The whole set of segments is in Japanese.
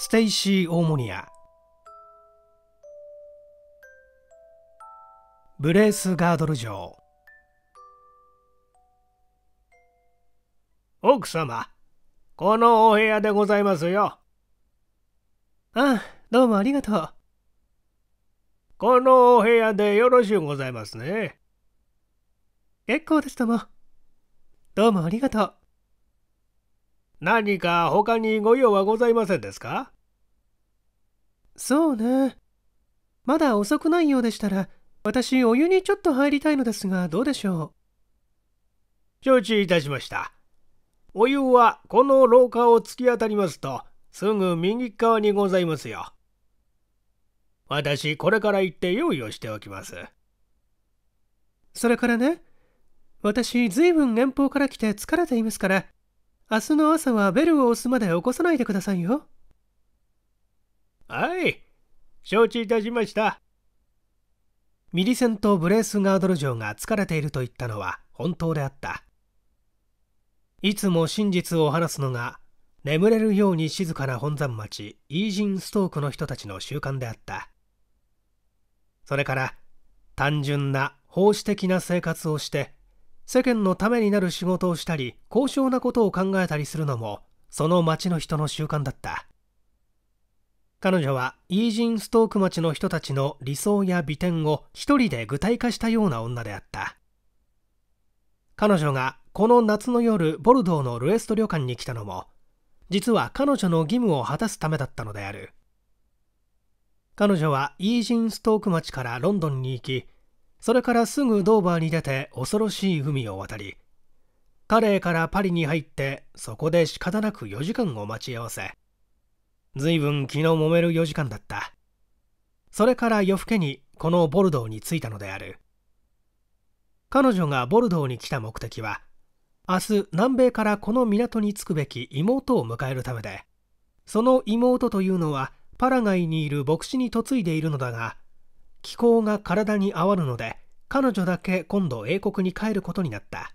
ステイシー・オーモニアブレース・ガードル城奥様このお部屋でございますよあどうもありがとうこのお部屋でよろしゅうございますね結構ですともどうもありがとう何か他にご用はございませんですかそうね。まだ遅くないようでしたら、私お湯にちょっと入りたいのですがどうでしょう承知いたしました。お湯はこの廊下を突き当たりますと、すぐ右側にございますよ。私、これから行って用意をしておきます。それからね、私、ずいぶん遠方から来て疲れていますから、明日の朝はベルを押すまで起こさないでくださいよ。はい、承知いたしました。ミリセント・ブレースガードル城が疲れていると言ったのは本当であった。いつも真実を話すのが、眠れるように静かな本山町、イージン・ストークの人たちの習慣であった。それから、単純な奉仕的な生活をして、世間のためになる仕事をしたり高尚なことを考えたりするのもその町の人の習慣だった彼女はイージンストーク町の人たちの理想や美点を一人で具体化したような女であった彼女がこの夏の夜ボルドーのルエスト旅館に来たのも実は彼女の義務を果たすためだったのである彼女はイージンストーク町からロンドンに行きそれからすぐドーバーに出て恐ろしい海を渡りカレーからパリに入ってそこで仕方なく4時間を待ち合わせ随分気の揉める4時間だったそれから夜更けにこのボルドーに着いたのである彼女がボルドーに来た目的は明日南米からこの港に着くべき妹を迎えるためでその妹というのはパラガイにいる牧師に嫁いでいるのだが気候が体に合わぬので彼女だけ今度英国に帰ることになった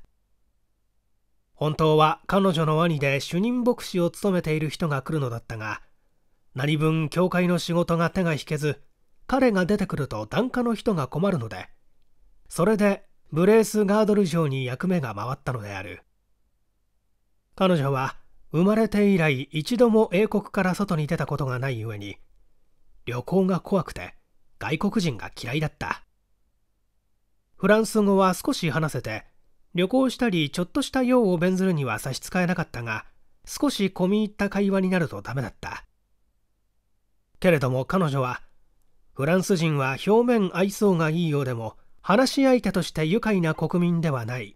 本当は彼女の兄で主任牧師を務めている人が来るのだったが何分教会の仕事が手が引けず彼が出てくると檀家の人が困るのでそれでブレース・ガードル城に役目が回ったのである彼女は生まれて以来一度も英国から外に出たことがない上に旅行が怖くて外国人が嫌いだったフランス語は少し話せて旅行したりちょっとした用を弁ずるには差し支えなかったが少し込み入った会話になるとダメだったけれども彼女はフランス人は表面愛想がいいようでも話し相手として愉快な国民ではない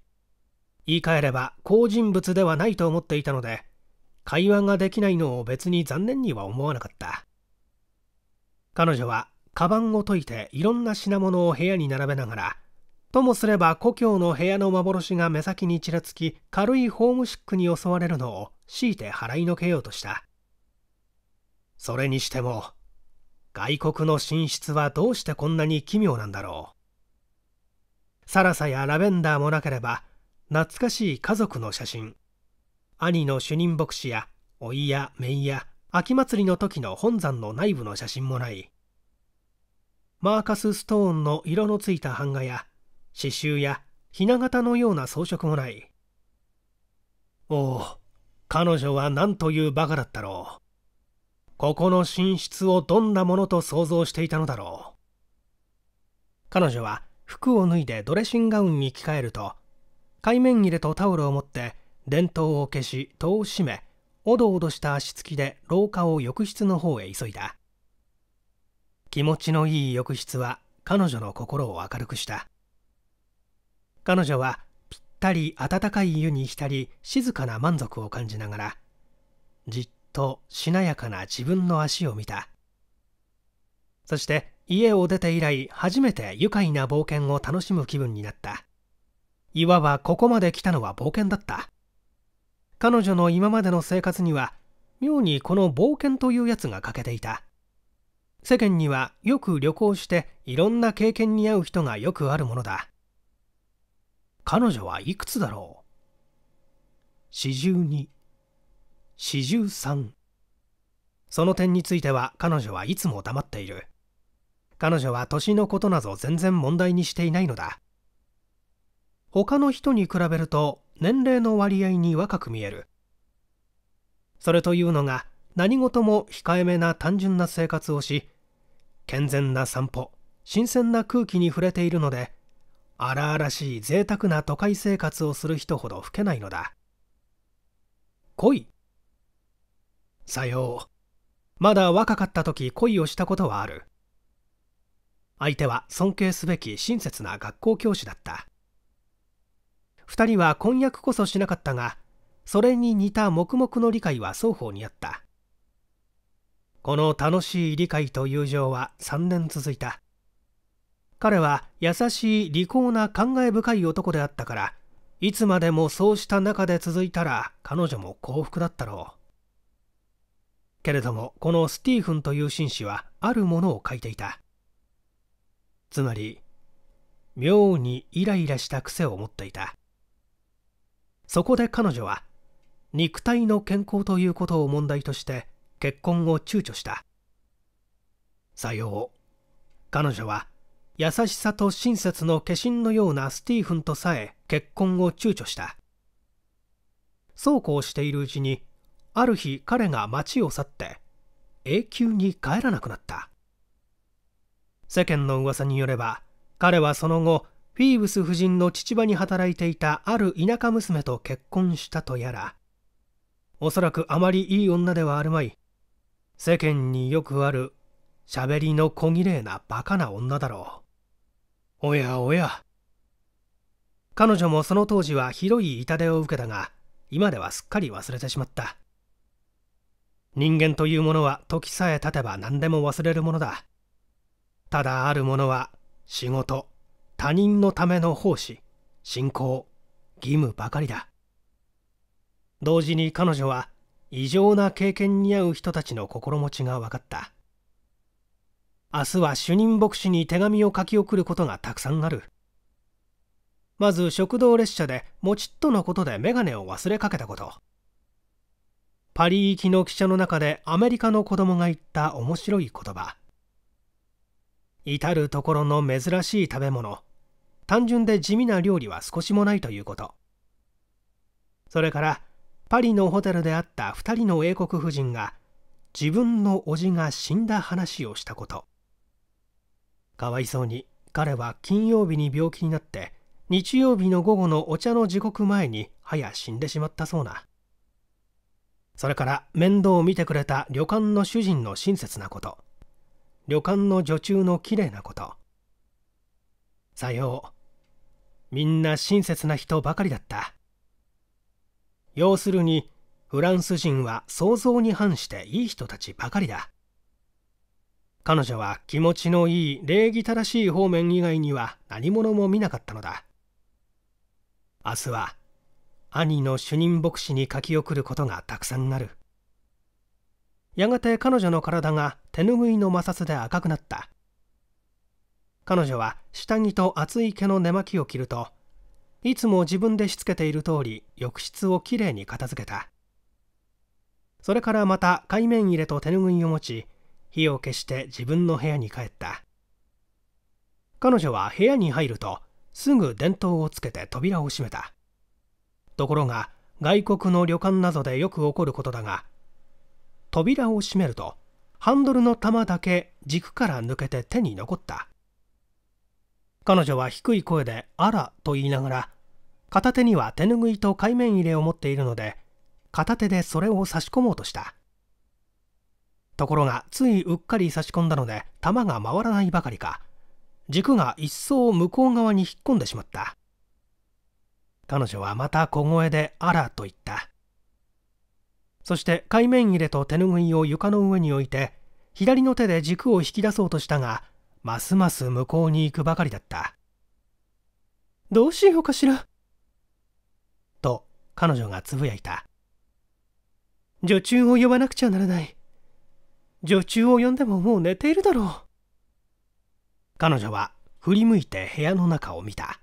言い換えれば好人物ではないと思っていたので会話ができないのを別に残念には思わなかった彼女はカバンを解いていろんな品物を部屋に並べながらともすれば故郷の部屋の幻が目先にちらつき軽いホームシックに襲われるのを強いて払いのけようとしたそれにしても外国の寝室はどうしてこんなに奇妙なんだろうサラサやラベンダーもなければ懐かしい家族の写真兄の主任牧師やおいやめいや秋祭りの時の本山の内部の写真もないマーカスストーンの色のついた版画や刺繍や雛形のような装飾もないおお彼女は何というバカだったろうここの寝室をどんなものと想像していたのだろう彼女は服を脱いでドレッシングガウンに着替えると海面入れとタオルを持って電灯を消し戸を閉めおどおどした足つきで廊下を浴室の方へ急いだ気持ちのいい浴室は彼女の心を明るくした彼女はぴったり暖かい湯に浸り静かな満足を感じながらじっとしなやかな自分の足を見たそして家を出て以来初めて愉快な冒険を楽しむ気分になったいわばここまで来たのは冒険だった彼女の今までの生活には妙にこの冒険というやつが欠けていた世間にはよく旅行していろんな経験に合う人がよくあるものだ彼女はいくつだろう四十二四十三その点については彼女はいつも黙っている彼女は年のことなど全然問題にしていないのだ他の人に比べると年齢の割合に若く見えるそれというのが何事も控えめな単純な生活をし健全な散歩新鮮な空気に触れているので荒々しい贅沢な都会生活をする人ほど老けないのだ恋さようまだ若かった時恋をしたことはある相手は尊敬すべき親切な学校教師だった2人は婚約こそしなかったがそれに似た黙々の理解は双方にあったこの楽しい理解と友情は3年続いた彼は優しい利口な感慨深い男であったからいつまでもそうした中で続いたら彼女も幸福だったろうけれどもこのスティーフンという紳士はあるものを書いていたつまり妙にイライラした癖を持っていたそこで彼女は肉体の健康ということを問題として結婚を躊躇したさよう彼女は優しさと親切の化身のようなスティーフンとさえ結婚を躊躇したそうこうしているうちにある日彼が町を去って永久に帰らなくなった世間の噂によれば彼はその後フィーブス夫人の父場に働いていたある田舎娘と結婚したとやらおそらくあまりいい女ではあるまい世間によくある喋りの小綺麗なバカな女だろう。おやおや。彼女もその当時はひどい痛手を受けたが、今ではすっかり忘れてしまった。人間というものは時さえ経てば何でも忘れるものだ。ただあるものは仕事、他人のための奉仕、信仰、義務ばかりだ。同時に彼女は異常な経験に合う人たちの心持ちが分かった明日は主任牧師に手紙を書き送ることがたくさんあるまず食堂列車でもちっとのことで眼鏡を忘れかけたことパリ行きの汽車の中でアメリカの子供が言った面白い言葉至る所の珍しい食べ物単純で地味な料理は少しもないということそれからパリのホテルで会った2人の英国夫人が自分の叔父が死んだ話をしたことかわいそうに彼は金曜日に病気になって日曜日の午後のお茶の時刻前に早死んでしまったそうなそれから面倒を見てくれた旅館の主人の親切なこと旅館の女中のきれいなことさようみんな親切な人ばかりだった要するにフランス人は想像に反していい人たちばかりだ彼女は気持ちのいい礼儀正しい方面以外には何者も見なかったのだ明日は兄の主任牧師に書き送ることがたくさんあるやがて彼女の体が手拭いの摩擦で赤くなった彼女は下着と厚い毛の寝巻きを着るといつも自分でしつけている通り浴室をきれいに片付けたそれからまた海面入れと手ぬぐいを持ち火を消して自分の部屋に帰った彼女は部屋に入るとすぐ電灯をつけて扉を閉めたところが外国の旅館などでよく起こることだが扉を閉めるとハンドルの玉だけ軸から抜けて手に残った彼女は低い声で「あら」と言いながら片手には手ぬぐいと海面入れを持っているので片手でそれを差し込もうとしたところがついうっかり差し込んだので玉が回らないばかりか軸が一層向こう側に引っ込んでしまった彼女はまた小声で「あら」と言ったそして海面入れと手ぬぐいを床の上に置いて左の手で軸を引き出そうとしたがますます向こうに行くばかりだったどうしようかしら彼女がつぶやいた。女中を呼ばなくちゃならない。女中を呼んでももう寝ているだろう。彼女は振り向いて部屋の中を見た。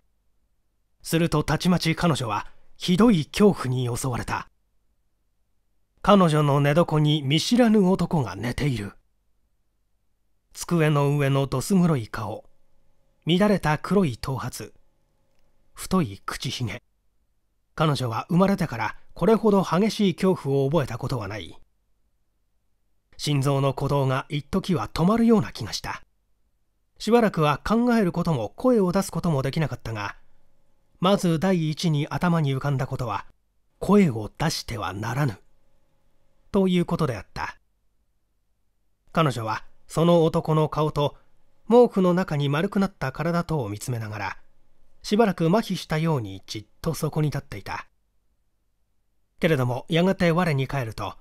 するとたちまち彼女はひどい恐怖に襲われた。彼女の寝床に見知らぬ男が寝ている。机の上のどす黒い顔、乱れた黒い頭髪、太い口ひげ、彼女は生まれてからこれほど激しい恐怖を覚えたことはない心臓の鼓動が一時は止まるような気がしたしばらくは考えることも声を出すこともできなかったがまず第一に頭に浮かんだことは声を出してはならぬということであった彼女はその男の顔と毛布の中に丸くなった体とを見つめながらしばらく麻痺したようにじっとそこに立っていたけれどもやがて我に返ると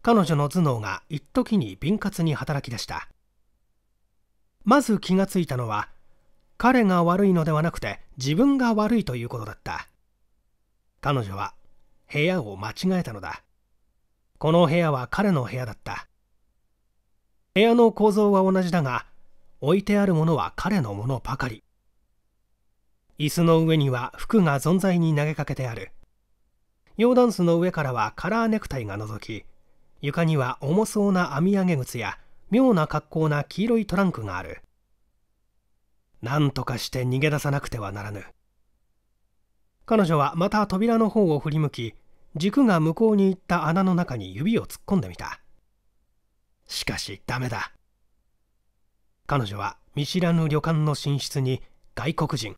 彼女の頭脳が一時に敏活に働き出したまず気がついたのは彼が悪いのではなくて自分が悪いということだった彼女は部屋を間違えたのだこの部屋は彼の部屋だった部屋の構造は同じだが置いてあるものは彼のものばかり椅子の上には服が存在に投げかけてある洋ダンスの上からはカラーネクタイが覗き床には重そうな網上げ靴や妙な格好な黄色いトランクがある何とかして逃げ出さなくてはならぬ彼女はまた扉の方を振り向き軸が向こうに行った穴の中に指を突っ込んでみたしかしダメだ彼女は見知らぬ旅館の寝室に外国人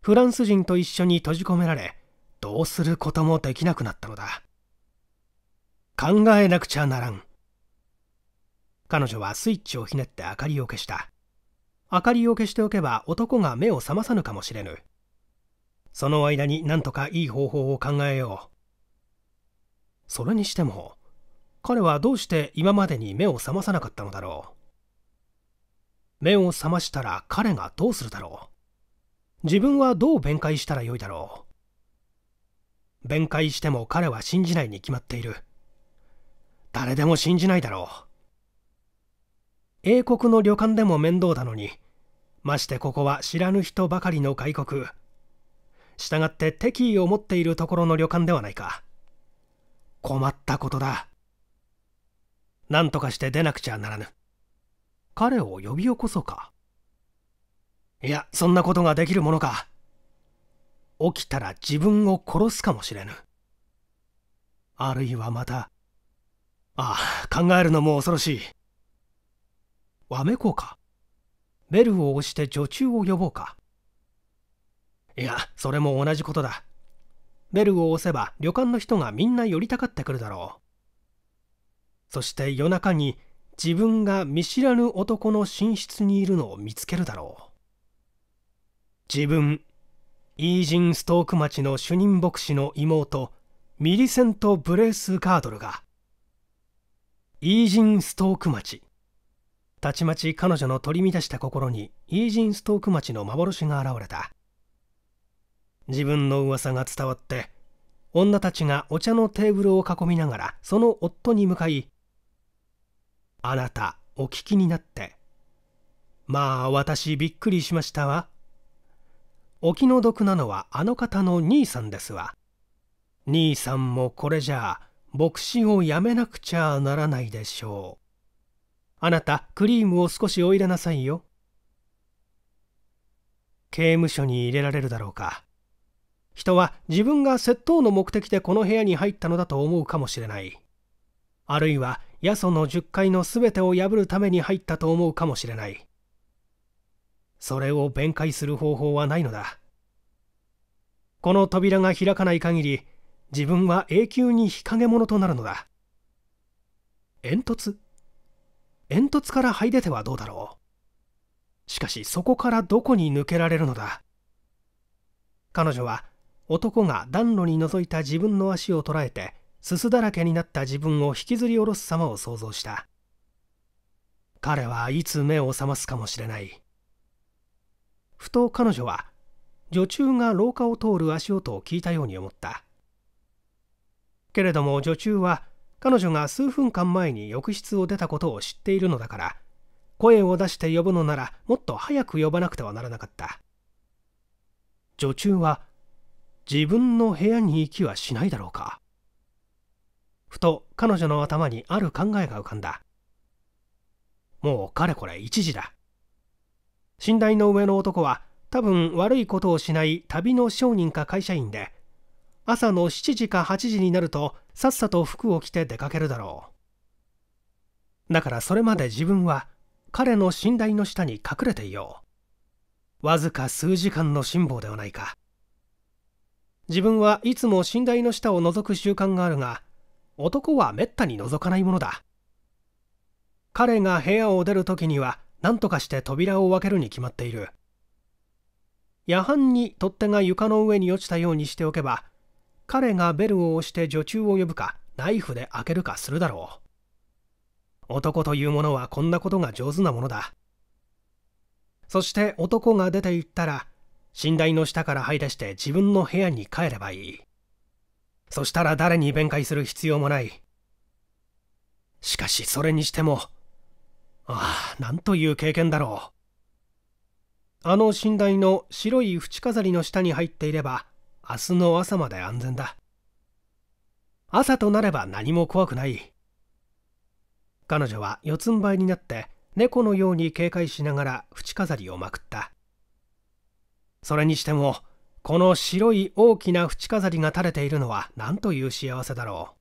フランス人と一緒に閉じ込められどうすることもできなくなったのだ考えなくちゃならん彼女はスイッチをひねって明かりを消した明かりを消しておけば男が目を覚まさぬかもしれぬその間になんとかいい方法を考えようそれにしても彼はどうして今までに目を覚まさなかったのだろう目を覚ましたら彼がどうするだろう自分はどう弁解したらよいだろう弁解しても彼は信じないに決まっている誰でも信じないだろう英国の旅館でも面倒だのにましてここは知らぬ人ばかりの外国従って敵意を持っているところの旅館ではないか困ったことだ何とかして出なくちゃならぬ彼を呼び起こそうかいやそんなことができるものか起きたら自分を殺すかもしれぬあるいはまたああ考えるのも恐ろしいわめこうかベルを押して女中を呼ぼうかいやそれも同じことだベルを押せば旅館の人がみんな寄りたかってくるだろうそして夜中に自分が見知らぬ男の寝室にいるのを見つけるだろう自分イージンストーク町の主任牧師の妹ミリセント・ブレース・ガードルがイージンストーク町たちまち彼女の取り乱した心にイージンストーク町の幻が現れた自分の噂が伝わって女たちがお茶のテーブルを囲みながらその夫に向かい「あなたお聞きになってまあ私びっくりしましたわ」お気の毒なのはあの方の兄さんですわ兄さんもこれじゃあ牧師を辞めなくちゃならないでしょうあなたクリームを少しお入れなさいよ刑務所に入れられるだろうか人は自分が窃盗の目的でこの部屋に入ったのだと思うかもしれないあるいは八祖の十階の全てを破るために入ったと思うかもしれないそれを弁解する方法はないのだこの扉が開かない限り自分は永久に日陰者となるのだ煙突煙突から這い出てはどうだろうしかしそこからどこに抜けられるのだ彼女は男が暖炉に覗いた自分の足を捉えてすすだらけになった自分を引きずり下ろす様を想像した彼はいつ目を覚ますかもしれないふと彼女は女中が廊下を通る足音を聞いたように思ったけれども女中は彼女が数分間前に浴室を出たことを知っているのだから声を出して呼ぶのならもっと早く呼ばなくてはならなかった女中は自分の部屋に行きはしないだろうかふと彼女の頭にある考えが浮かんだもうかれこれ1時だ寝台の上の男は多分悪いことをしない旅の商人か会社員で朝の7時か8時になるとさっさと服を着て出かけるだろうだからそれまで自分は彼の寝台の下に隠れていようわずか数時間の辛抱ではないか自分はいつも寝台の下を覗く習慣があるが男はめったに覗かないものだ彼が部屋を出る時には何とかして扉を開けるに決まっている夜半に取っ手が床の上に落ちたようにしておけば彼がベルを押して女中を呼ぶかナイフで開けるかするだろう男というものはこんなことが上手なものだそして男が出て行ったら寝台の下から這い出して自分の部屋に帰ればいいそしたら誰に弁解する必要もないしかしそれにしてもああなんという経験だろうあの寝台の白い縁飾りの下に入っていれば明日の朝まで安全だ朝となれば何も怖くない彼女は四つん這いになって猫のように警戒しながら縁飾りをまくったそれにしてもこの白い大きな縁飾りが垂れているのは何という幸せだろ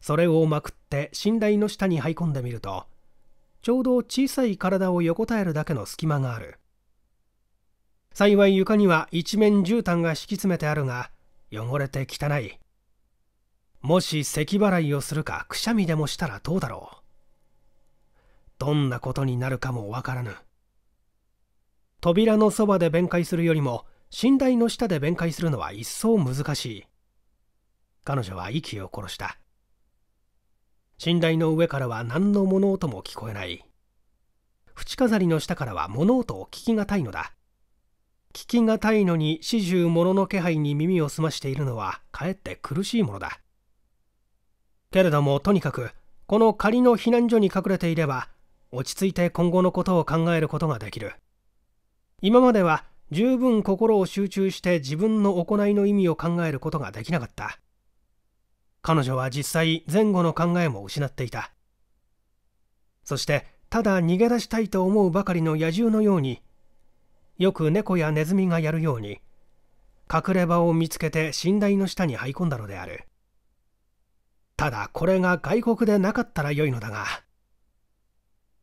うそれをまくって寝台の下に這い込んでみるとちょうど小さい体を横たえるだけの隙間がある幸い床には一面絨毯が敷き詰めてあるが汚れて汚いもし咳払いをするかくしゃみでもしたらどうだろうどんなことになるかもわからぬ扉のそばで弁解するよりも寝台の下で弁解するのは一層難しい彼女は息を殺した寝台の上からは何の物音も聞こえない縁飾りの下からは物音を聞きがたいのだ聞きがたいのに始終物の気配に耳を澄ましているのはかえって苦しいものだけれどもとにかくこの仮の避難所に隠れていれば落ち着いて今後のことを考えることができる今までは十分心を集中して自分の行いの意味を考えることができなかった彼女は実際前後の考えも失っていたそしてただ逃げ出したいと思うばかりの野獣のようによく猫やネズミがやるように隠れ場を見つけて寝台の下に這い込んだのであるただこれが外国でなかったらよいのだが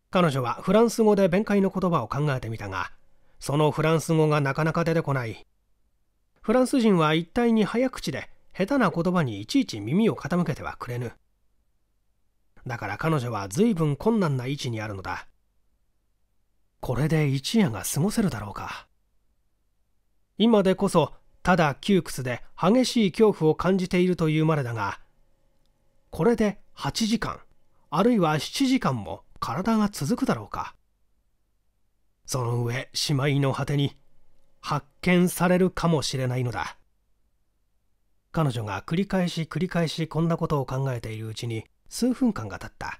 彼女はフランス語で弁解の言葉を考えてみたがそのフランス語がなかなか出てこないフランス人は一体に早口で下手な言葉にいちいち耳を傾けてはくれぬだから彼女は随分困難な位置にあるのだこれで一夜が過ごせるだろうか今でこそただ窮屈で激しい恐怖を感じているというまでだがこれで8時間あるいは7時間も体が続くだろうかその上しまいの果てに発見されるかもしれないのだ彼女が繰り返し繰り返しこんなことを考えているうちに数分間が経った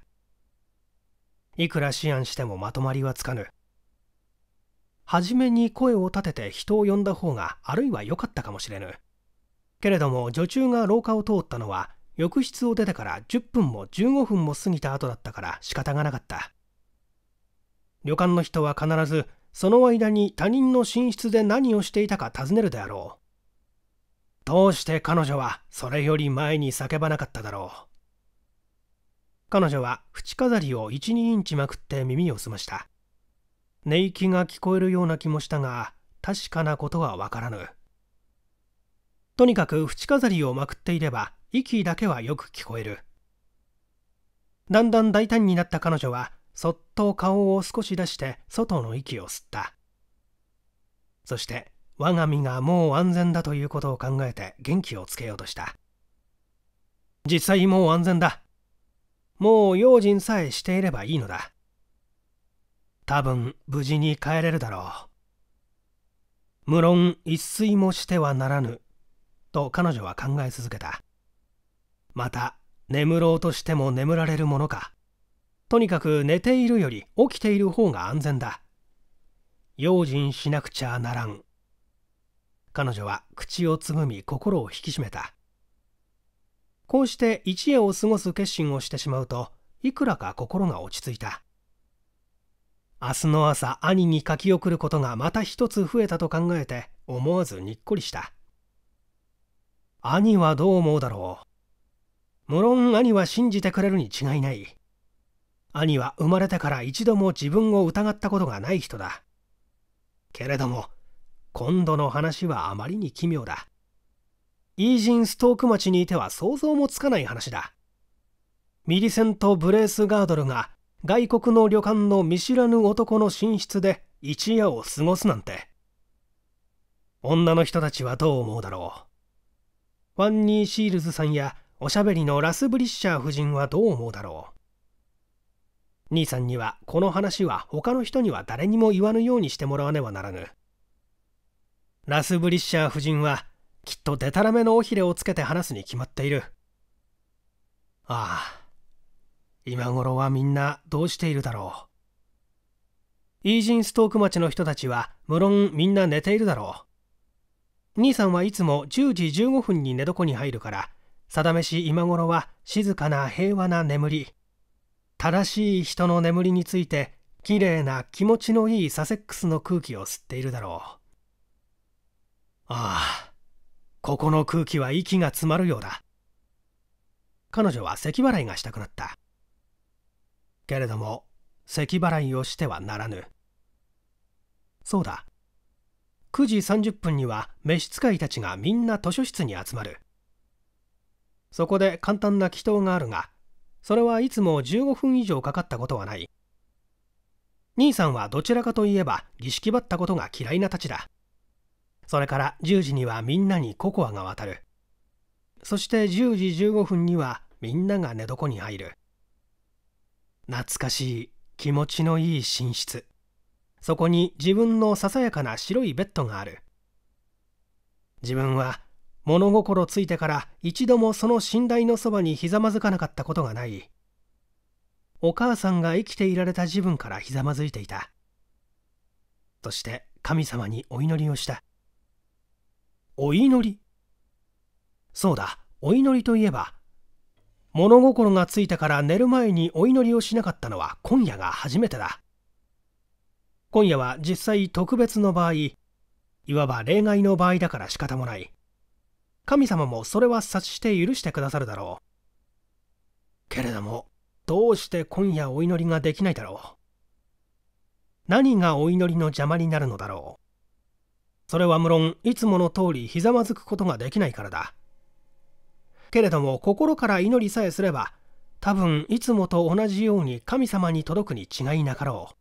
いくら思案してもまとまりはつかぬ初めに声を立てて人を呼んだ方があるいは良かったかもしれぬけれども女中が廊下を通ったのは浴室を出てから10分も15分も過ぎた後だったから仕方がなかった旅館の人は必ずその間に他人の寝室で何をしていたか尋ねるであろうどうして彼女はそれより前に叫ばなかっただろう彼女は縁飾りを12インチまくって耳を澄ました寝息が聞こえるような気もしたが確かなことはわからぬとにかく縁飾りをまくっていれば息だけはよく聞こえるだんだん大胆になった彼女はそっと顔を少し出して外の息を吸ったそして我が身がもう安全だということを考えて元気をつけようとした実際もう安全だもう用心さえしていればいいのだ多分無事に帰れるだろう無論一睡もしてはならぬと彼女は考え続けたまた眠ろうとしても眠られるものかとにかく寝ているより起きている方が安全だ用心しなくちゃならん彼女は口をつぐみ心を引き締めたこうして一夜を過ごす決心をしてしまうといくらか心が落ち着いた明日の朝兄に書き送ることがまた一つ増えたと考えて思わずにっこりした兄はどう思うだろう無論兄は信じてくれるに違いない兄は生まれてから一度も自分を疑ったことがない人だけれども今度の話はあまりに奇妙だ。イージン・ストーク町にいては想像もつかない話だ。ミリセント・ブレースガードルが外国の旅館の見知らぬ男の寝室で一夜を過ごすなんて。女の人たちはどう思うだろう。ワンニー・シールズさんやおしゃべりのラス・ブリッシャー夫人はどう思うだろう。兄さんにはこの話は他の人には誰にも言わぬようにしてもらわねばならぬ。ラスブリッシャー夫人はきっとデタラメの尾ひれをつけて話すに決まっているああ今頃はみんなどうしているだろうイージンストーク町の人たちは無論みんな寝ているだろう兄さんはいつも10時15分に寝床に入るから定めし今頃は静かな平和な眠り正しい人の眠りについてきれいな気持ちのいいサセックスの空気を吸っているだろうああここの空気は息が詰まるようだ彼女は咳払いがしたくなったけれども咳払いをしてはならぬそうだ9時30分には召使いたちがみんな図書室に集まるそこで簡単な祈祷があるがそれはいつも15分以上かかったことはない兄さんはどちらかといえば儀式ばったことが嫌いなたちだそれから10時にはみんなにココアが渡るそして10時15分にはみんなが寝床に入る懐かしい気持ちのいい寝室そこに自分のささやかな白いベッドがある自分は物心ついてから一度もその寝台のそばにひざまずかなかったことがないお母さんが生きていられた自分からひざまずいていたそして神様にお祈りをしたお祈りそうだお祈りといえば物心がついたから寝る前にお祈りをしなかったのは今夜が初めてだ今夜は実際特別の場合いわば例外の場合だから仕方もない神様もそれは察して許してくださるだろうけれどもどうして今夜お祈りができないだろう何がお祈りの邪魔になるのだろうそれは無論いつもの通りひざまずくことができないからだけれども心から祈りさえすれば多分いつもと同じように神様に届くに違いなかろう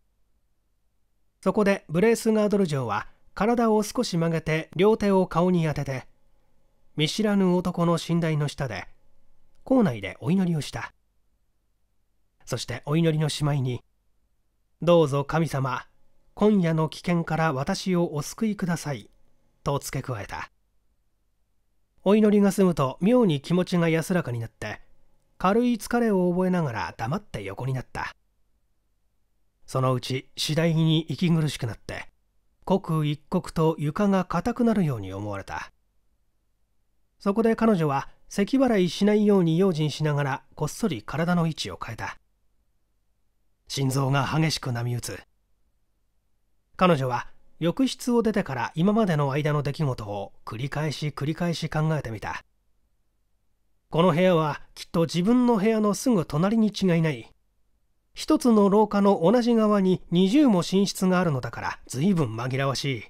そこでブレースガードル城は体を少し曲げて両手を顔に当てて見知らぬ男の寝台の下で校内でお祈りをしたそしてお祈りのしまいに「どうぞ神様今夜の危険から私をお救いくださいと付け加えたお祈りが済むと妙に気持ちが安らかになって軽い疲れを覚えながら黙って横になったそのうち次第に息苦しくなって刻一刻と床が硬くなるように思われたそこで彼女は咳払いしないように用心しながらこっそり体の位置を変えた心臓が激しく波打つ彼女は浴室を出てから今までの間の出来事を繰り返し繰り返し考えてみたこの部屋はきっと自分の部屋のすぐ隣に違いない一つの廊下の同じ側に20も寝室があるのだから随分紛らわしい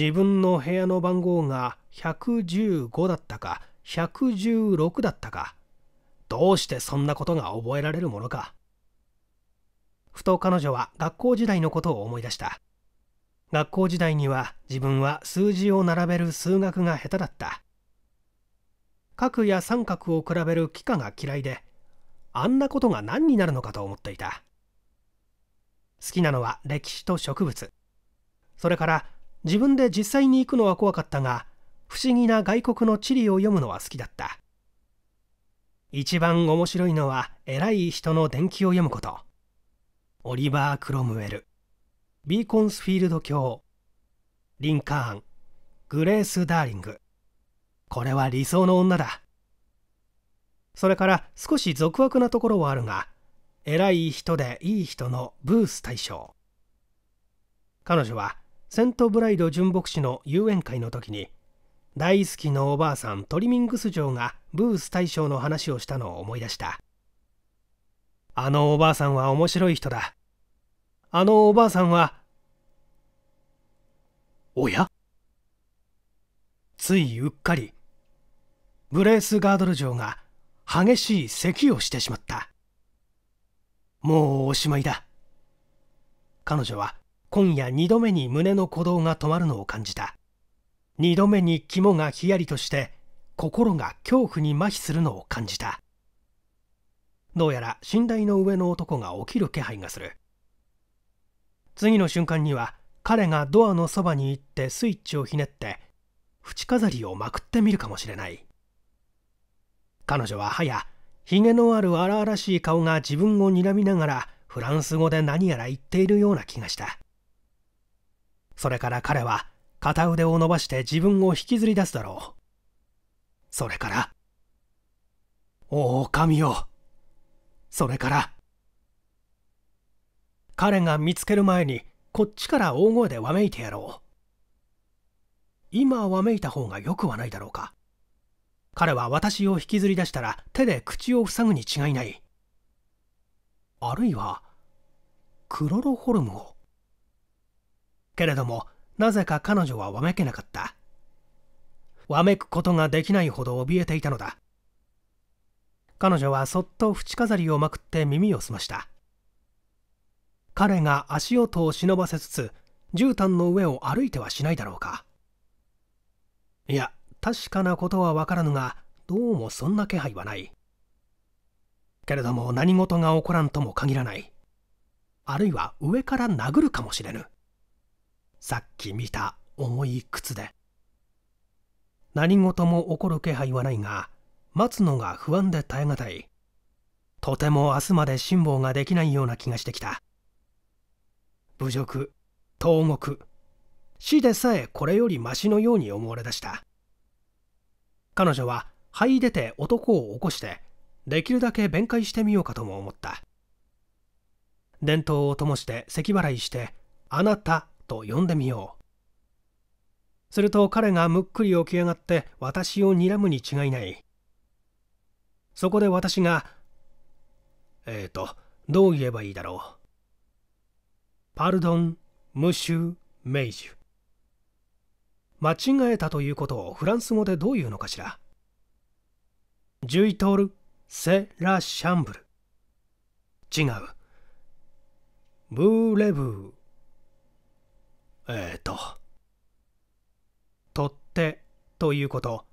自分の部屋の番号が115だったか116だったかどうしてそんなことが覚えられるものかふと彼女は学校時代のことを思い出した学校時代には自分は数字を並べる数学が下手だった角や三角を比べる幾何が嫌いであんなことが何になるのかと思っていた好きなのは歴史と植物それから自分で実際に行くのは怖かったが不思議な外国の地理を読むのは好きだった一番面白いのは偉い人の伝記を読むことオリバー・クロムウェルビーコンスフィールド卿リンカーングレース・ダーリングこれは理想の女だそれから少し俗悪なところはあるが偉い人でいい人のブース大将彼女はセント・ブライド純牧師の遊園会の時に大好きのおばあさんトリミングス嬢がブース大将の話をしたのを思い出したあのおばあさんは面白い人だあのおばあさんは、おやついうっかり、ブレースガードル城が激しい咳をしてしまった。もうおしまいだ。彼女は今夜二度目に胸の鼓動が止まるのを感じた。二度目に肝がひやりとして心が恐怖に麻痺するのを感じた。どうやら寝台の上の男が起きる気配がする。次の瞬間には彼がドアのそばに行ってスイッチをひねって縁飾りをまくってみるかもしれない彼女ははやひげのある荒々しい顔が自分を睨みながらフランス語で何やら言っているような気がしたそれから彼は片腕を伸ばして自分を引きずり出すだろうそれからおおよそれから彼が見つける前にこっちから大声でわめいてやろう今わめいた方がよくはないだろうか彼は私を引きずり出したら手で口を塞ぐに違いないあるいはクロロホルムをけれどもなぜか彼女はわめけなかったわめくことができないほど怯えていたのだ彼女はそっと縁飾りをまくって耳を澄ました彼が足音を忍ばせつつ絨毯の上を歩いてはしないだろうかいや確かなことは分からぬがどうもそんな気配はないけれども何事が起こらんとも限らないあるいは上から殴るかもしれぬさっき見た重い靴で何事も起こる気配はないが待つのが不安で耐え難いとても明日まで辛抱ができないような気がしてきた侮辱投獄死でさえこれよりマシのように思われだした彼女は這い出て男を起こしてできるだけ弁解してみようかとも思った伝統をともして咳払いして「あなた」と呼んでみようすると彼がむっくり起き上がって私を睨むに違いないそこで私がえっ、ー、とどう言えばいいだろうパルドン・ムシュ・メイジュ間違えたということをフランス語でどういうのかしらジュイトール・セ・ラ・シャンブル違うブーレブーえっ、ー、と取ってということ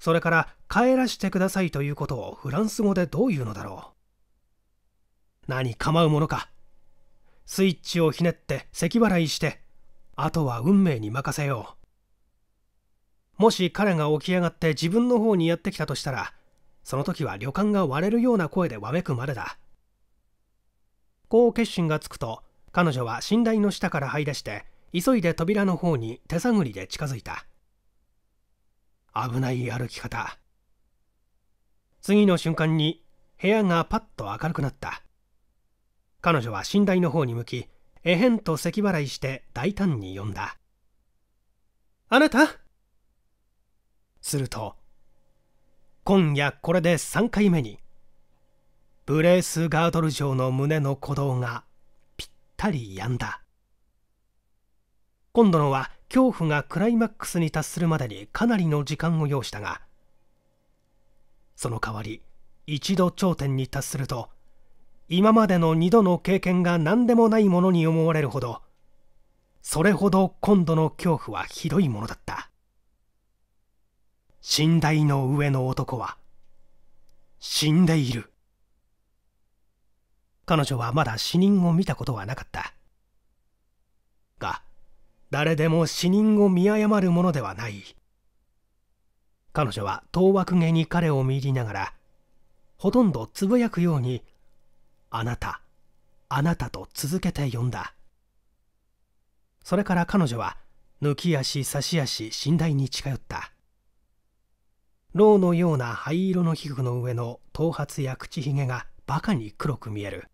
それから帰らしてくださいということをフランス語でどういうのだろう何構うものかスイッチをひねって咳払いしてあとは運命に任せようもし彼が起き上がって自分の方にやってきたとしたらその時は旅館が割れるような声でわめくまでだこう決心がつくと彼女は寝台の下から這い出して急いで扉の方に手探りで近づいた危ない歩き方次の瞬間に部屋がパッと明るくなった彼女は寝台の方に向きえへんと咳払いして大胆に呼んだあなたすると今夜これで3回目にブレースガードル城の胸の鼓動がぴったり止んだ今度のは恐怖がクライマックスに達するまでにかなりの時間を要したがその代わり一度頂点に達すると今までの2度の経験が何でもないものに思われるほどそれほど今度の恐怖はひどいものだった寝台の上の男は死んでいる彼女はまだ死人を見たことはなかったが誰でも死人を見誤るものではない彼女は遠枠げに彼を見入りながらほとんどつぶやくようにあなた、あなたと続けて呼んだ。それから彼女は、抜き足差し足寝台に近寄った。ろうのような灰色の皮膚の上の頭髪や口ひげがバカに黒く見える。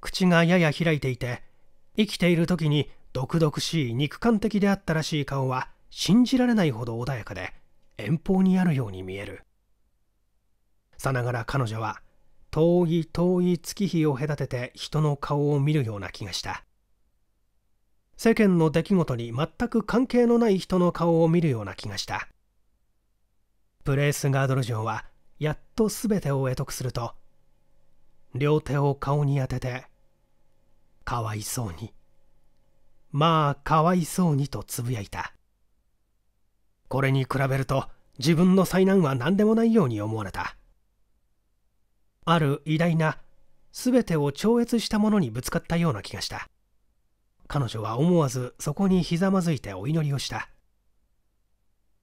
口がやや開いていて、生きている時に毒々しい肉感的であったらしい顔は信じられないほど穏やかで遠方にあるように見える。さながら彼女は遠い遠い月日を隔てて人の顔を見るような気がした世間の出来事に全く関係のない人の顔を見るような気がしたプレースガードル城はやっと全てを得得すると両手を顔に当ててかわいそうにまあかわいそうにとつぶやいたこれに比べると自分の災難は何でもないように思われたある偉大な全てを超越したものにぶつかったような気がした彼女は思わずそこにひざまずいてお祈りをした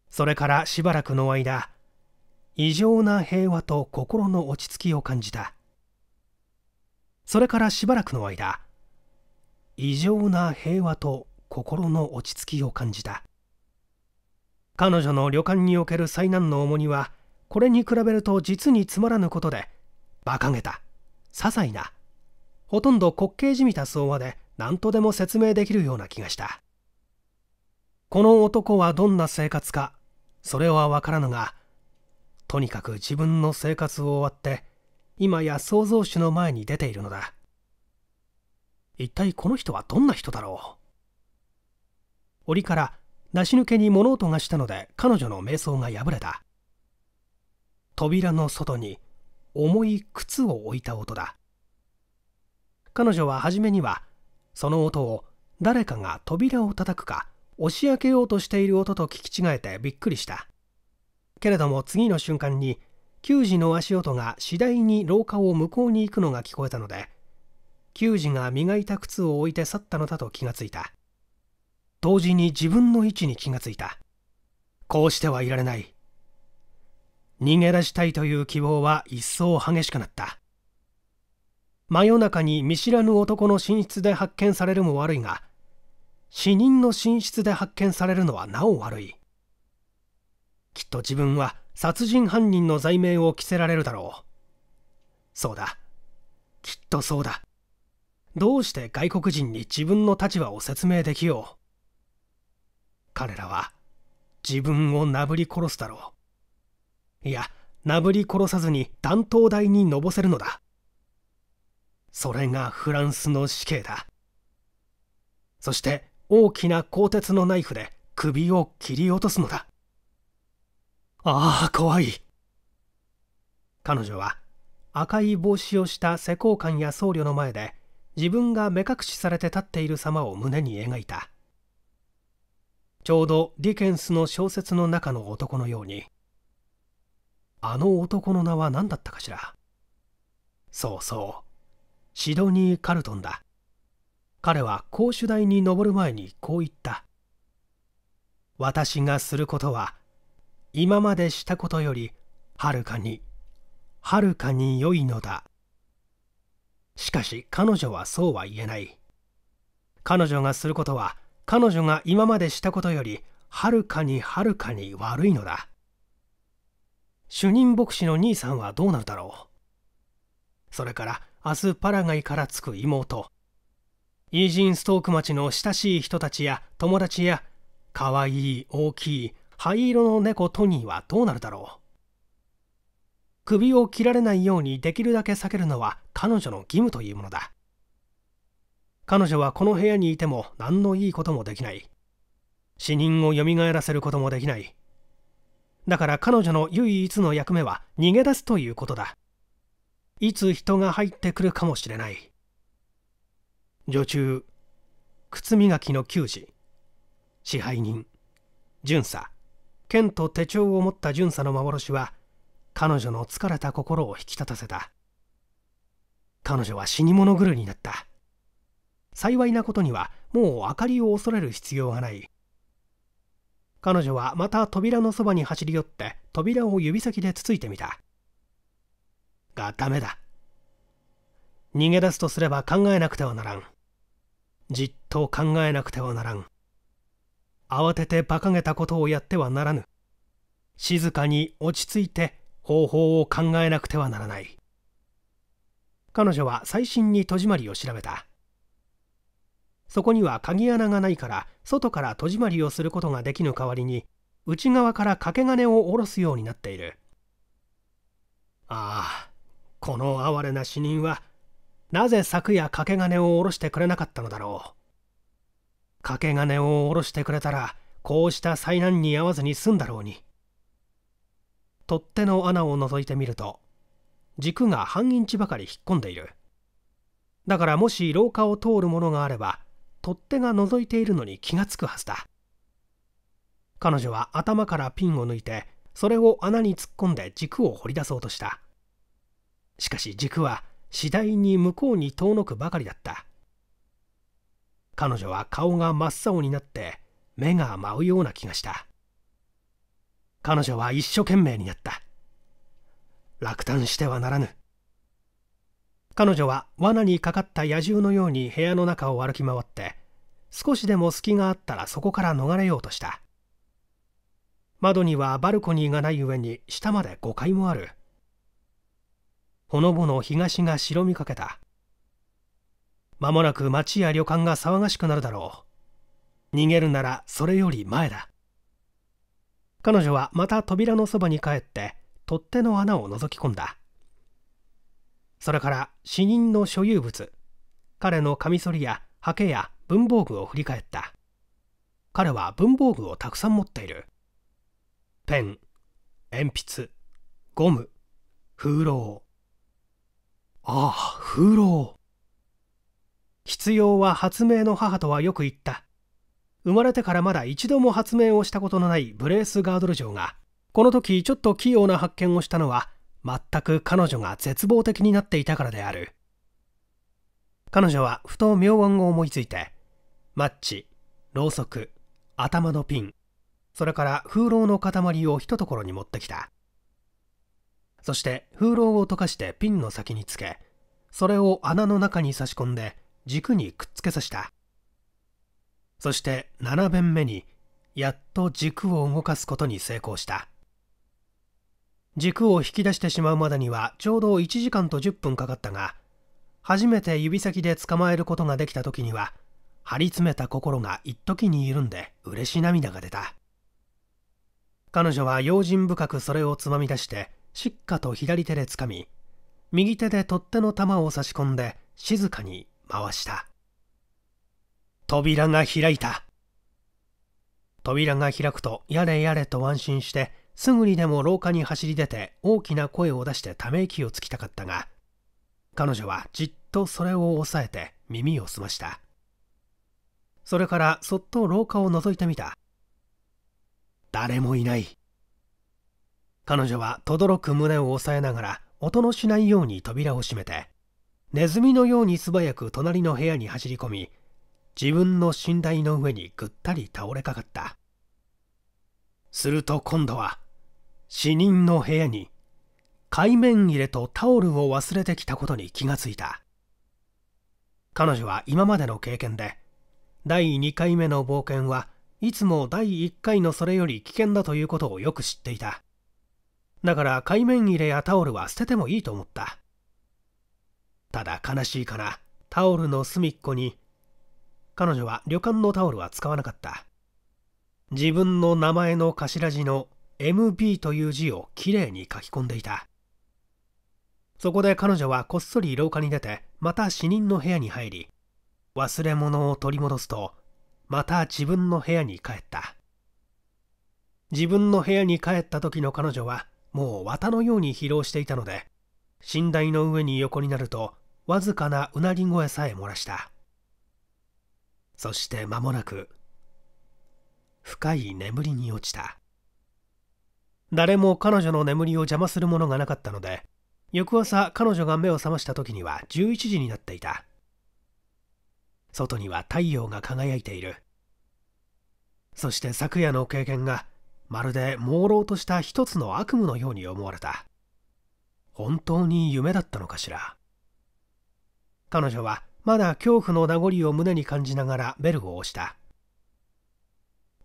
それからしばらくの間異常な平和と心の落ち着きを感じたそれからしばらくの間異常な平和と心の落ち着きを感じた彼女の旅館における災難の重荷はこれに比べると実につまらぬことで馬鹿げた些細なほとんど滑稽じみた相場で何とでも説明できるような気がしたこの男はどんな生活かそれは分からぬがとにかく自分の生活を終わって今や創造主の前に出ているのだ一体この人はどんな人だろう檻から出し抜けに物音がしたので彼女の瞑想が破れた扉の外に重い靴を置いた音だ彼女は初めにはその音を誰かが扉を叩くか押し開けようとしている音と聞き違えてびっくりしたけれども次の瞬間に球児の足音が次第に廊下を向こうに行くのが聞こえたので球児が磨いた靴を置いて去ったのだと気がついた同時に自分の位置に気がついたこうしてはいられない逃げ出したいという希望は一層激しくなった真夜中に見知らぬ男の寝室で発見されるも悪いが死人の寝室で発見されるのはなお悪いきっと自分は殺人犯人の罪名を着せられるだろうそうだきっとそうだどうして外国人に自分の立場を説明できよう彼らは自分を殴り殺すだろういやなぶり殺さずに弾頭台にのぼせるのだそれがフランスの死刑だそして大きな鋼鉄のナイフで首を切り落とすのだああ怖い彼女は赤い帽子をした施工官や僧侶の前で自分が目隠しされて立っている様を胸に描いたちょうどディケンスの小説の中の男のようにあの男の名は何だったかしらそうそうシドニー・カルトンだ彼は公主台に登る前にこう言った私がすることは今までしたことよりはるかにはるかに良いのだしかし彼女はそうは言えない彼女がすることは彼女が今までしたことよりはるかにはるかに悪いのだ主任牧師の兄さんはどうなるだろうそれから明日パラガイから着く妹イージンストーク町の親しい人たちや友達やかわいい大きい灰色の猫トニーはどうなるだろう首を切られないようにできるだけ避けるのは彼女の義務というものだ彼女はこの部屋にいても何のいいこともできない死人をよみがえらせることもできないだから彼女の唯一の役目は逃げ出すということだいつ人が入ってくるかもしれない女中靴磨きの球児支配人巡査剣と手帳を持った巡査の幻は彼女の疲れた心を引き立たせた彼女は死に物狂いになった幸いなことにはもう明かりを恐れる必要がない彼女はまた扉のそばに走り寄って扉を指先でつついてみたがダメだ逃げ出すとすれば考えなくてはならんじっと考えなくてはならん慌てて馬鹿げたことをやってはならぬ静かに落ち着いて方法を考えなくてはならない彼女は最新に戸締まりを調べたそこには鍵穴がないから外から戸締まりをすることができぬ代わりに内側から掛け金を下ろすようになっているああこの哀れな死人はなぜ昨夜掛け金を下ろしてくれなかったのだろう掛け金を下ろしてくれたらこうした災難に遭わずに済んだろうに取っ手の穴を覗いてみると軸が半インチばかり引っ込んでいるだからもし廊下を通るものがあれば取っ手が覗いているのに気がつくはずだ彼女は頭からピンを抜いてそれを穴に突っ込んで軸を掘り出そうとしたしかし軸は次第に向こうに遠のくばかりだった彼女は顔が真っ青になって目が舞うような気がした彼女は一生懸命になった落胆してはならぬ彼女は罠にかかった野獣のように部屋の中を歩き回って少しでも隙があったらそこから逃れようとした窓にはバルコニーがない上に下まで5階もあるほのぼの東が白みかけた間もなく町や旅館が騒がしくなるだろう逃げるならそれより前だ彼女はまた扉のそばに帰って取っ手の穴を覗き込んだそれから死人の所有物彼のカミソリやハケや文房具を振り返った彼は文房具をたくさん持っているペン鉛筆ゴム風呂ああ風呂必要は発明の母とはよく言った生まれてからまだ一度も発明をしたことのないブレース・ガードル城がこの時ちょっと器用な発見をしたのは全く彼女が絶望的になっていたからである彼女はふと妙案を思いついてマッチろうそく頭のピンそれから風呂の塊を一ところに持ってきたそして風呂を溶かしてピンの先につけそれを穴の中に差し込んで軸にくっつけさせたそして7弁目にやっと軸を動かすことに成功した軸を引き出してしまうまでにはちょうど1時間と10分かかったが初めて指先で捕まえることができた時には張り詰めた心が一時に緩んで嬉し涙が出た彼女は用心深くそれをつまみ出してしっかと左手でつかみ右手で取っ手の玉を差し込んで静かに回した扉が開いた扉が開くとやれやれと安心してすぐにでも廊下に走り出て大きな声を出してため息をつきたかったが彼女はじっとそれを抑えて耳を澄ましたそれからそっと廊下を覗いてみた誰もいない彼女はとどろく胸を押さえながら音のしないように扉を閉めてネズミのように素早く隣の部屋に走り込み自分の寝台の上にぐったり倒れかかったすると今度は死人の部屋に海面入れとタオルを忘れてきたことに気がついた彼女は今までの経験で第2回目の冒険はいつも第1回のそれより危険だということをよく知っていただから海面入れやタオルは捨ててもいいと思ったただ悲しいからタオルの隅っこに彼女は旅館のタオルは使わなかった自分の名前の頭字の MB という字をきれいに書き込んでいたそこで彼女はこっそり廊下に出てまた死人の部屋に入り忘れ物を取り戻すとまた自分の部屋に帰った自分の部屋に帰った時の彼女はもう綿のように疲労していたので寝台の上に横になるとわずかなうなり声さえ漏らしたそして間もなく深い眠りに落ちた誰も彼女の眠りを邪魔するものがなかったので翌朝彼女が目を覚ました時には11時になっていた外には太陽が輝いているそして昨夜の経験がまるで朦朧とした一つの悪夢のように思われた本当に夢だったのかしら彼女はまだ恐怖の名残を胸に感じながらベルを押した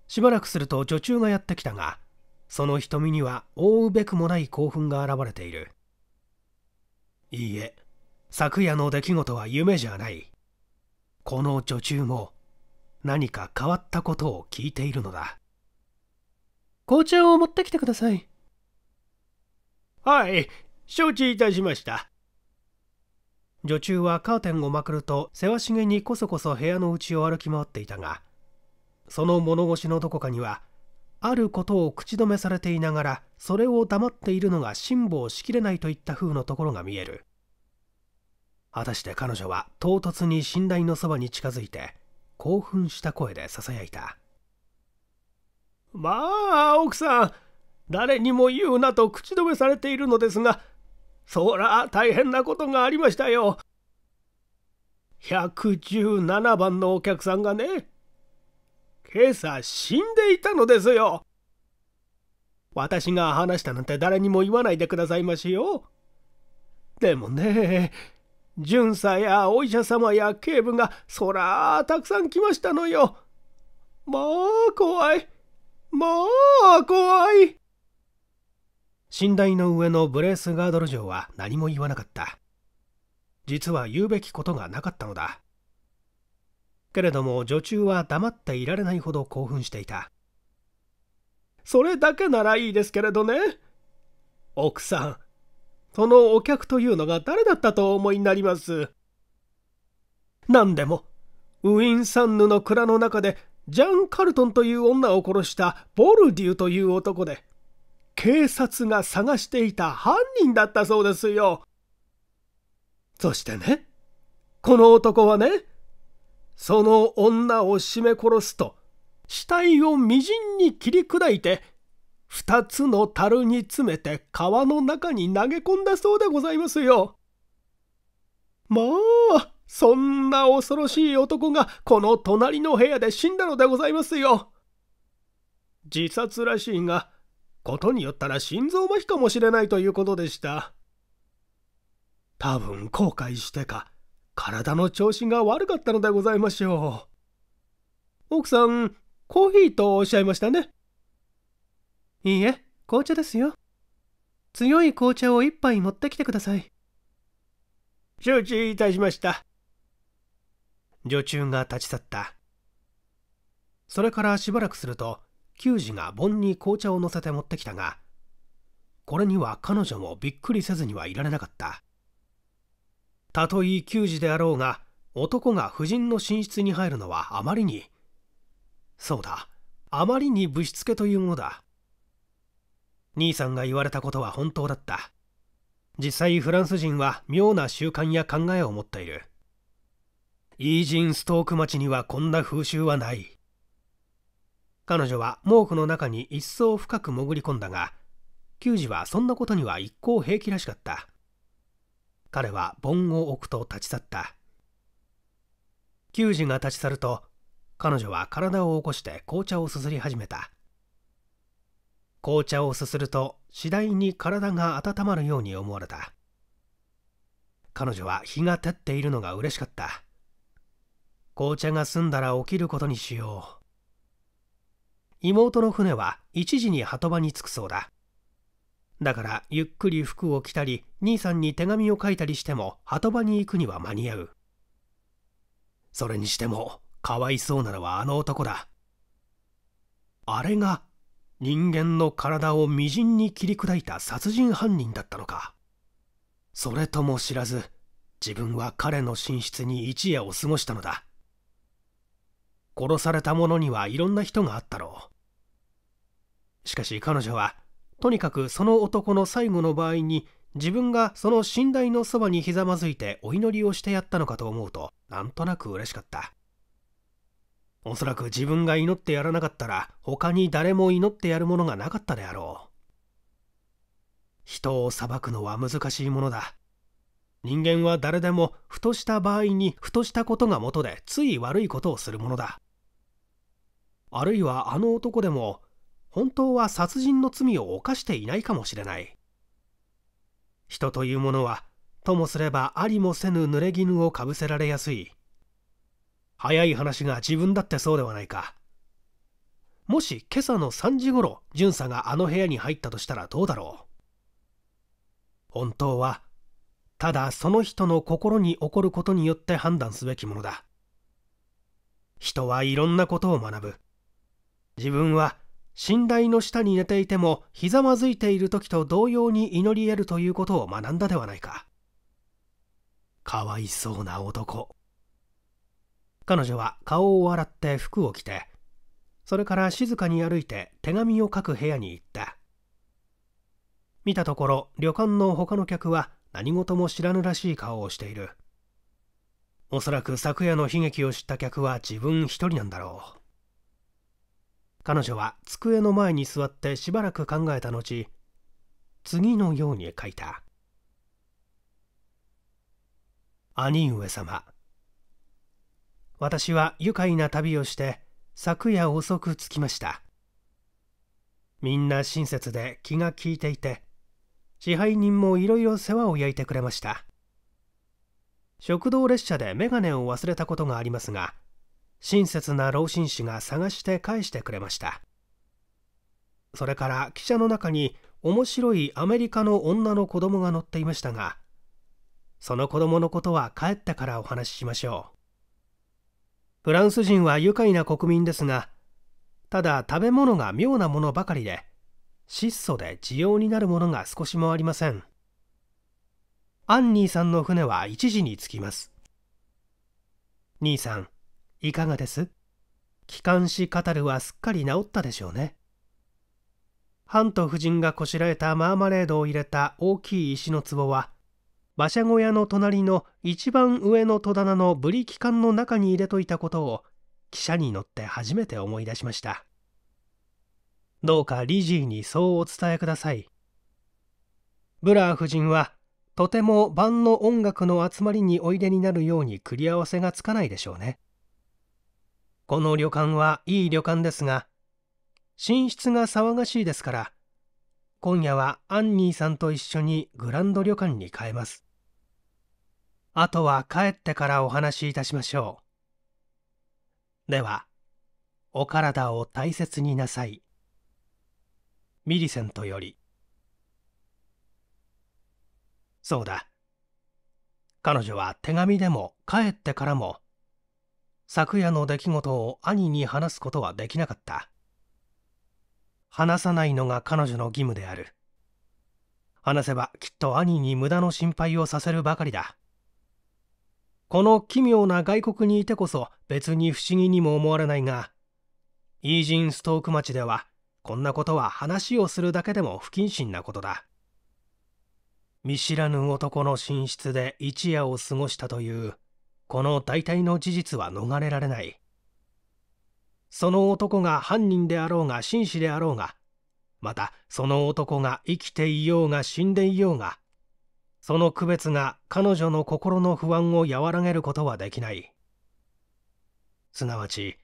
しばらくすると女中がやってきたがその瞳には覆うべくもない興奮が現れているいいえ昨夜の出来事は夢じゃないこの女中も何か変わったことを聞いているのだ紅茶を持ってきてくださいはい承知いたしました女中はカーテンをまくるとせわしげにこそこそ部屋の内を歩き回っていたがその物腰のどこかにはあることを口止めされていながらそれを黙っているのが辛抱しきれないといった風のところが見える果たして彼女は唐突に信頼のそばに近づいて興奮した声でささやいたまあ奥さん誰にも言うなと口止めされているのですがそら大変なことがありましたよ117番のお客さんがね今朝死んでいたのですよ。私が話したなんて誰にも言わないでくださいましよ。でもね、巡査やお医者様や警部がそらたくさん来ましたのよ。まあ怖い。まあ怖い。寝台の上のブレースガードル城は何も言わなかった。実は言うべきことがなかったのだ。けれども女中は黙っていられないほど興奮していたそれだけならいいですけれどね奥さんそのお客というのが誰だったとお思いになります何でもウィン・サンヌの蔵の中でジャン・カルトンという女を殺したボルデュという男で警察が探していた犯人だったそうですよそしてねこの男はねその女を絞め殺すと死体をみじんに切り砕いて二つの樽に詰めて川の中に投げ込んだそうでございますよ。まあそんな恐ろしい男がこの隣の部屋で死んだのでございますよ。自殺らしいがことによったら心臓麻痺かもしれないということでした。多分後悔してか体の調子が悪かったのでございましょう。奥さん、コーヒーとおっしゃいましたね。いいえ、紅茶ですよ。強い紅茶を一杯持ってきてください。承知いたしました。女中が立ち去った。それからしばらくすると、球児が盆に紅茶を乗せて持ってきたが、これには彼女もびっくりせずにはいられなかった。たとえ給仕であろうが男が夫人の寝室に入るのはあまりにそうだあまりにぶしつけというものだ兄さんが言われたことは本当だった実際フランス人は妙な習慣や考えを持っているイージン・ストーク町にはこんな風習はない彼女は毛布の中に一層深く潜り込んだが球児はそんなことには一向平気らしかった彼は盆を置くと立ち去った球児が立ち去ると彼女は体を起こして紅茶をすすり始めた紅茶をすすると次第に体が温まるように思われた彼女は日が照っているのが嬉しかった紅茶が済んだら起きることにしよう妹の船は一時に波止場に着くそうだだからゆっくり服を着たり兄さんに手紙を書いたりしても鳩場に行くには間に合うそれにしてもかわいそうなのはあの男だあれが人間の体をみじんに切り砕いた殺人犯人だったのかそれとも知らず自分は彼の寝室に一夜を過ごしたのだ殺された者にはいろんな人があったろうしかし彼女はとにかくその男の最後の場合に自分がその寝台のそばにひざまずいてお祈りをしてやったのかと思うとなんとなく嬉しかったおそらく自分が祈ってやらなかったら他に誰も祈ってやるものがなかったであろう人を裁くのは難しいものだ人間は誰でもふとした場合にふとしたことが元でつい悪いことをするものだあるいはあの男でも本当は殺人の罪を犯していないかもしれない人というものはともすればありもせぬ濡れ衣をかぶせられやすい早い話が自分だってそうではないかもし今朝の3時ごろ巡査があの部屋に入ったとしたらどうだろう本当はただその人の心に起こることによって判断すべきものだ人はいろんなことを学ぶ自分は寝台の下に寝ていてもひざまずいている時と同様に祈り得るということを学んだではないかかわいそうな男彼女は顔を洗って服を着てそれから静かに歩いて手紙を書く部屋に行った見たところ旅館の他の客は何事も知らぬらしい顔をしているおそらく昨夜の悲劇を知った客は自分一人なんだろう彼女は机の前に座ってしばらく考えた後次のように書いた「兄上様私は愉快な旅をして昨夜遅く着きましたみんな親切で気が利いていて支配人もいろいろ世話を焼いてくれました食堂列車で眼鏡を忘れたことがありますが親切な老紳士が探して返してくれましたそれから汽車の中に面白いアメリカの女の子供が乗っていましたがその子供のことは帰ってからお話ししましょうフランス人は愉快な国民ですがただ食べ物が妙なものばかりで質素で需要になるものが少しもありませんアンニーさんの船は1時に着きます兄さんいかがです気管支カタルはすっかり治ったでしょうね。ハント夫人がこしらえたマーマレードを入れた大きい石の壺は、馬車小屋の隣の一番上の戸棚のブリキ缶の中に入れといたことを、汽車に乗って初めて思い出しました。どうかリジーにそうお伝えください。ブラー夫人は、とても晩の音楽の集まりにおいでになるように繰り合わせがつかないでしょうね。この旅館はいい旅館ですが、寝室が騒がしいですから、今夜はアンニーさんと一緒にグランド旅館に変えます。あとは帰ってからお話しいたしましょう。では、お体を大切になさい。ミリセントより。そうだ。彼女は手紙でも帰ってからも昨夜の出来事を兄に話すことはできなかった話さないのが彼女の義務である話せばきっと兄に無駄の心配をさせるばかりだこの奇妙な外国にいてこそ別に不思議にも思われないがイージンストーク町ではこんなことは話をするだけでも不謹慎なことだ見知らぬ男の寝室で一夜を過ごしたというこの大体の事実は逃れられないその男が犯人であろうが紳士であろうがまたその男が生きていようが死んでいようがその区別が彼女の心の不安を和らげることはできないすなわち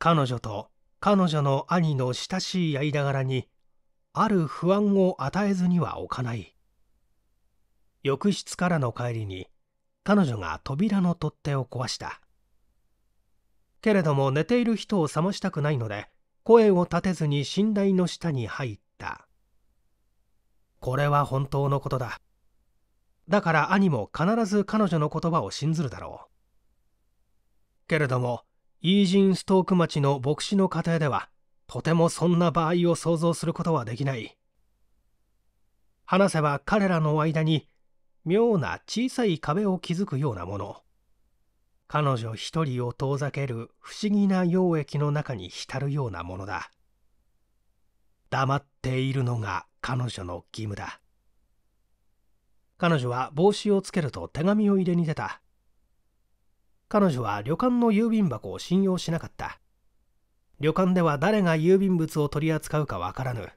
彼女と彼女の兄の親しい間柄にある不安を与えずには置かない浴室からの帰りに彼女が扉の取っ手を壊したけれども寝ている人を覚ましたくないので声を立てずに寝台の下に入ったこれは本当のことだだから兄も必ず彼女の言葉を信ずるだろうけれどもイージンストーク町の牧師の家庭ではとてもそんな場合を想像することはできない話せば彼らの間に妙な小さい壁を築くようなもの彼女一人を遠ざける不思議な溶液の中に浸るようなものだ黙っているのが彼女の義務だ彼女は帽子をつけると手紙を入れに出た彼女は旅館の郵便箱を信用しなかった旅館では誰が郵便物を取り扱うかわからぬ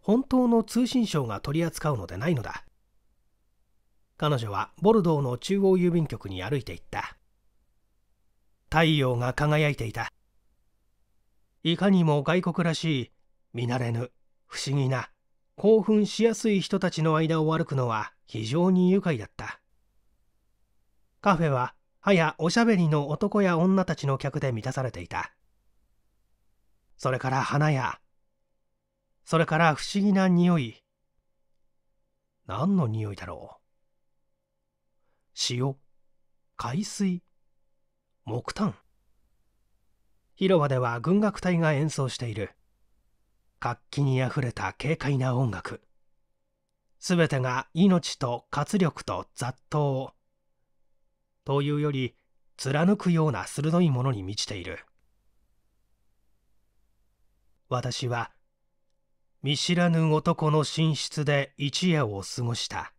本当の通信省が取り扱うのでないのだ彼女はボルドーの中央郵便局に歩いていった太陽が輝いていたいかにも外国らしい見慣れぬ不思議な興奮しやすい人たちの間を歩くのは非常に愉快だったカフェははやおしゃべりの男や女たちの客で満たされていたそれから花やそれから不思議な匂い何の匂いだろう塩海水木炭広場では軍楽隊が演奏している活気にあふれた軽快な音楽すべてが命と活力と雑踏をというより貫くような鋭いものに満ちている私は見知らぬ男の寝室で一夜を過ごした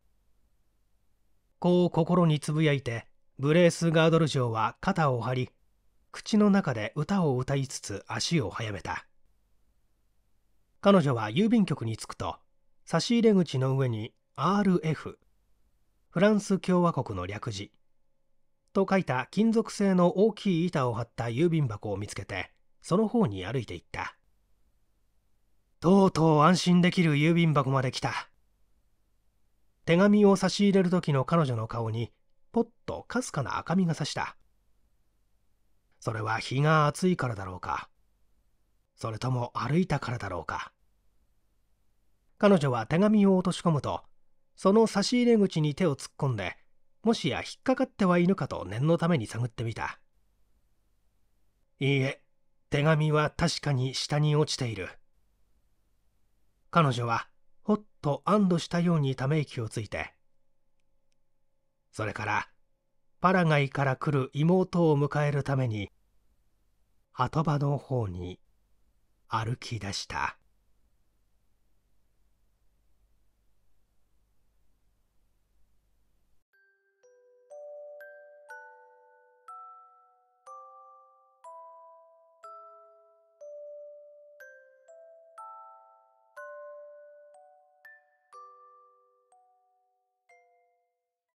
こう心につぶやいてブレース・ガードル城は肩を張り口の中で歌を歌いつつ足を速めた彼女は郵便局に着くと差し入れ口の上に RF フランス共和国の略字と書いた金属製の大きい板を張った郵便箱を見つけてその方に歩いていったとうとう安心できる郵便箱まで来た手紙を差し入れる時の彼女の顔にぽっとかすかな赤みがさしたそれは日が暑いからだろうかそれとも歩いたからだろうか彼女は手紙を落とし込むとその差し入れ口に手を突っ込んでもしや引っかかってはいぬかと念のために探ってみたいいえ手紙は確かに下に落ちている彼女はほっと安堵したようにため息をついてそれからパラガイから来る妹を迎えるために波止場の方に歩き出した。